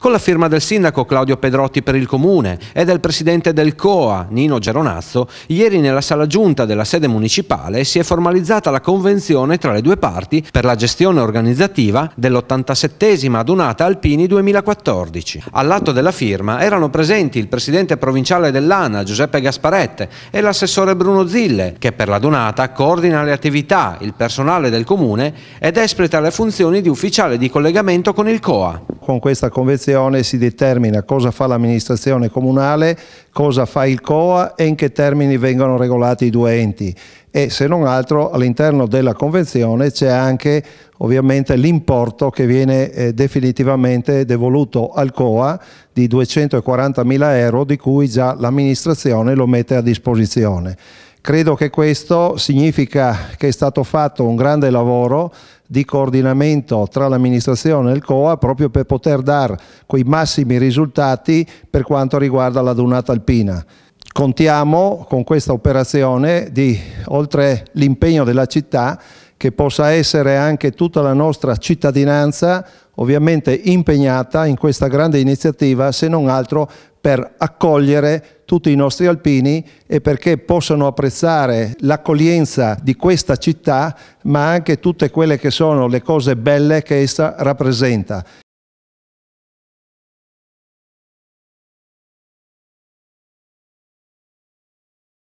con la firma del sindaco Claudio Pedrotti per il comune e del presidente del COA, Nino Geronazzo, ieri nella sala giunta della sede municipale si è formalizzata la convenzione tra le due parti per la gestione organizzativa dell87 adunata Alpini 2014. All'atto della firma erano presenti il presidente provinciale dell'ANA, Giuseppe Gasparette, e l'assessore Bruno Zille, che per la l'adunata coordina le attività, il personale del comune ed espleta le funzioni di ufficiale di collegamento con il COA con questa convenzione si determina cosa fa l'amministrazione comunale, cosa fa il COA e in che termini vengono regolati i due enti e se non altro all'interno della convenzione c'è anche ovviamente l'importo che viene eh, definitivamente devoluto al COA di 240.000 euro di cui già l'amministrazione lo mette a disposizione. Credo che questo significa che è stato fatto un grande lavoro di coordinamento tra l'amministrazione e il COA proprio per poter dare quei massimi risultati per quanto riguarda la dunata alpina. Contiamo con questa operazione di, oltre l'impegno della città, che possa essere anche tutta la nostra cittadinanza ovviamente impegnata in questa grande iniziativa, se non altro per accogliere tutti i nostri alpini e perché possano apprezzare l'accoglienza di questa città, ma anche tutte quelle che sono le cose belle che essa rappresenta.